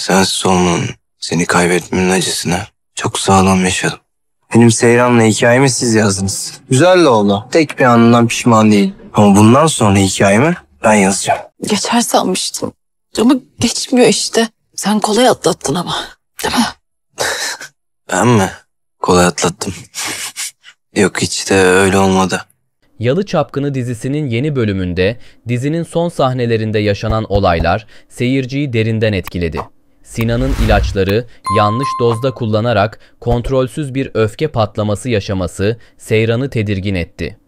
Sensiz olmanın, seni kaybetmenin acısına çok sağlam yaşadım. Benim Seyran'la hikayemi siz yazdınız. Güzel de oldu. Tek bir anından pişman değil. Ama bundan sonra hikayemi ben yazacağım. Geçer sanmıştım. Ama geçmiyor işte. Sen kolay atlattın ama. Değil mi? ben mi? Kolay atlattım. Yok hiç de öyle olmadı. Yalı Çapkını dizisinin yeni bölümünde dizinin son sahnelerinde yaşanan olaylar seyirciyi derinden etkiledi. Sinan'ın ilaçları yanlış dozda kullanarak kontrolsüz bir öfke patlaması yaşaması Seyran'ı tedirgin etti.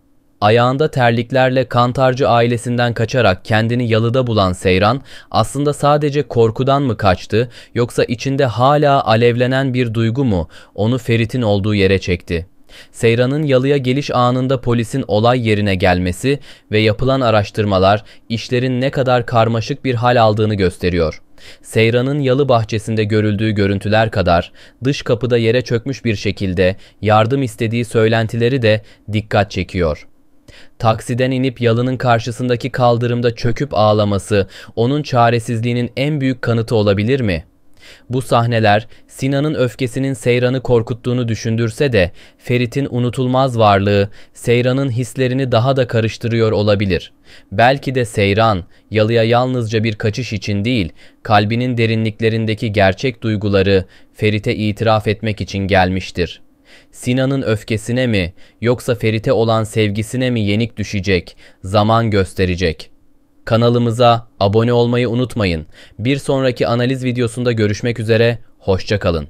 Ayağında terliklerle kantarcı ailesinden kaçarak kendini yalıda bulan Seyran aslında sadece korkudan mı kaçtı yoksa içinde hala alevlenen bir duygu mu onu Ferit'in olduğu yere çekti. Seyran'ın yalıya geliş anında polisin olay yerine gelmesi ve yapılan araştırmalar işlerin ne kadar karmaşık bir hal aldığını gösteriyor. Seyran'ın yalı bahçesinde görüldüğü görüntüler kadar dış kapıda yere çökmüş bir şekilde yardım istediği söylentileri de dikkat çekiyor. Taksiden inip yalının karşısındaki kaldırımda çöküp ağlaması onun çaresizliğinin en büyük kanıtı olabilir mi?'' Bu sahneler Sinan'ın öfkesinin Seyran'ı korkuttuğunu düşündürse de Ferit'in unutulmaz varlığı Seyran'ın hislerini daha da karıştırıyor olabilir. Belki de Seyran yalıya yalnızca bir kaçış için değil kalbinin derinliklerindeki gerçek duyguları Ferit'e itiraf etmek için gelmiştir. Sinan'ın öfkesine mi yoksa Ferit'e olan sevgisine mi yenik düşecek zaman gösterecek.'' Kanalımıza abone olmayı unutmayın. Bir sonraki analiz videosunda görüşmek üzere, hoşçakalın.